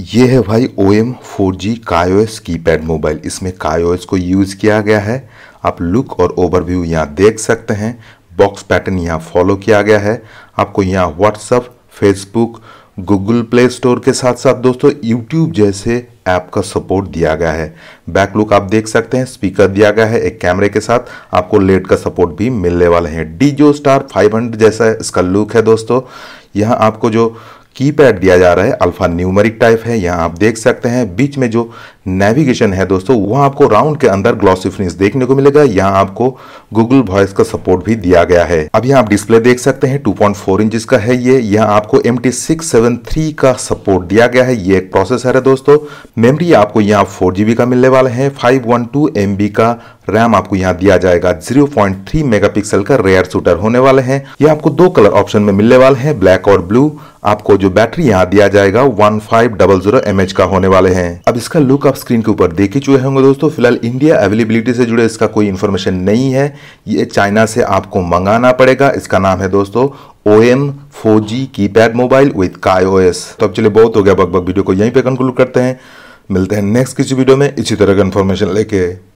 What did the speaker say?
ये है भाई ओ एम फोर जी कायोएस की पैड मोबाइल इसमें कायोएस को यूज़ किया गया है आप लुक और ओवरव्यू यहाँ देख सकते हैं बॉक्स पैटर्न यहाँ फॉलो किया गया है आपको यहाँ WhatsApp Facebook Google Play Store के साथ साथ दोस्तों यूट्यूब जैसे ऐप का सपोर्ट दिया गया है बैक लुक आप देख सकते हैं स्पीकर दिया गया है एक कैमरे के साथ आपको लेट का सपोर्ट भी मिलने वाले हैं डी जो स्टार फाइव जैसा इसका लुक है दोस्तों यहाँ आपको जो कीपैड दिया जा रहा है अल्फा न्यूमरिक टाइप है यहाँ आप देख सकते हैं बीच में जो नेविगेशन है दोस्तों वहाँ आपको राउंड के अंदर ग्लॉसी फिनिश देखने को मिलेगा यहाँ आपको गूगल वॉइस का सपोर्ट भी दिया गया है अब यहाँ आप डिस्प्ले देख सकते हैं 2.4 इंच का है ये यहाँ आपको एम टी का सपोर्ट दिया गया है ये एक प्रोसेसर है दोस्तों मेमरी आपको यहाँ फोर का मिलने वाला है फाइव वन का रैम आपको यहाँ दिया जाएगा 0.3 मेगापिक्सल का रेयर शूटर होने वाले हैं यह आपको दो कलर ऑप्शन में मिलने वाले हैं ब्लैक और ब्लू आपको जो बैटरी यहाँ दिया जाएगा one five double zero M H का होने वाले हैं अब इसका लुक आप आप स्क्रीन के ऊपर देख ही चुके होंगे दोस्तों फिलहाल इंडिया अवेलेबिलिटी से जुड़े इसका कोई इन्फॉर्मेशन नहीं है ये चाइना से आपको मंगाना पड़ेगा इसका नाम है दोस्तों ओ एम फोर जी की पैड मोबाइल विथ काय ओ एस तो अब चलिए बहुत हो गया बकबक वीडियो को यहीं पे कंक्लूड करते हैं मिलते हैं नेक्स्ट किसी वीडियो में इसी तरह का इन्फॉर्मेशन लेके